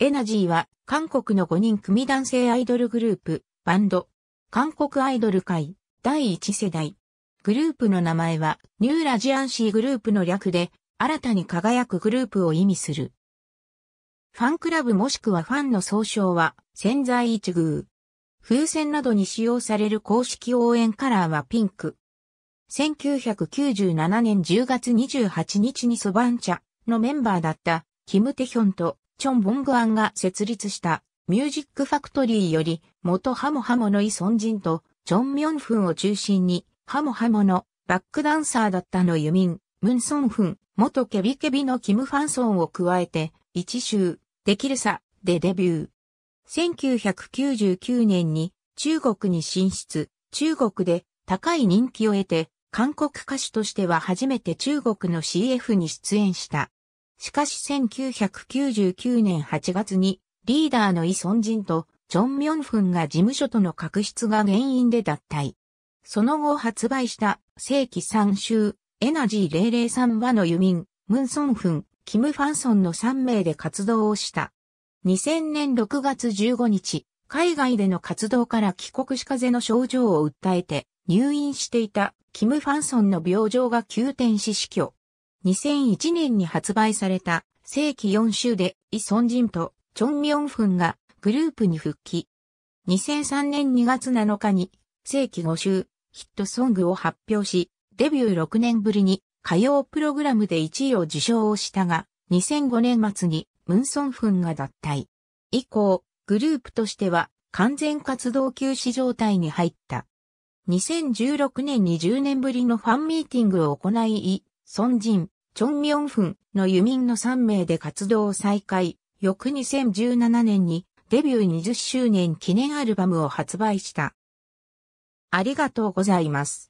エナジーは韓国の5人組男性アイドルグループ、バンド。韓国アイドル界第1世代。グループの名前はニューラジアンシーグループの略で新たに輝くグループを意味する。ファンクラブもしくはファンの総称は潜在一遇。風船などに使用される公式応援カラーはピンク。1997年10月28日にソバンチャのメンバーだったキムテヒョンとチョン・ボングアンが設立したミュージックファクトリーより元ハモハモのイ・ソンジンとチョン・ミョンフンを中心にハモハモのバックダンサーだったのユミン、ムンソンフン、元ケビケビのキム・ファンソンを加えて一周、できるさ、でデビュー。1999年に中国に進出、中国で高い人気を得て、韓国歌手としては初めて中国の CF に出演した。しかし1999年8月にリーダーのイ・ソンジンとチョン・ミョンフンが事務所との確執が原因で脱退。その後発売した正規3週エナジー003話のユミン、ムンソンフン、キム・ファンソンの3名で活動をした。2000年6月15日、海外での活動から帰国し風邪の症状を訴えて入院していたキム・ファンソンの病状が急転し死去。2001年に発売された世紀4週でイ・ソンジンとチョンミョンフンがグループに復帰。2003年2月7日に世紀5週ヒットソングを発表し、デビュー6年ぶりに歌謡プログラムで1位を受賞をしたが、2005年末にムンソンフンが脱退。以降、グループとしては完全活動休止状態に入った。2016年に10年ぶりのファンミーティングを行い、孫仁、チョンミョンフンのユミンの3名で活動を再開、翌2017年にデビュー20周年記念アルバムを発売した。ありがとうございます。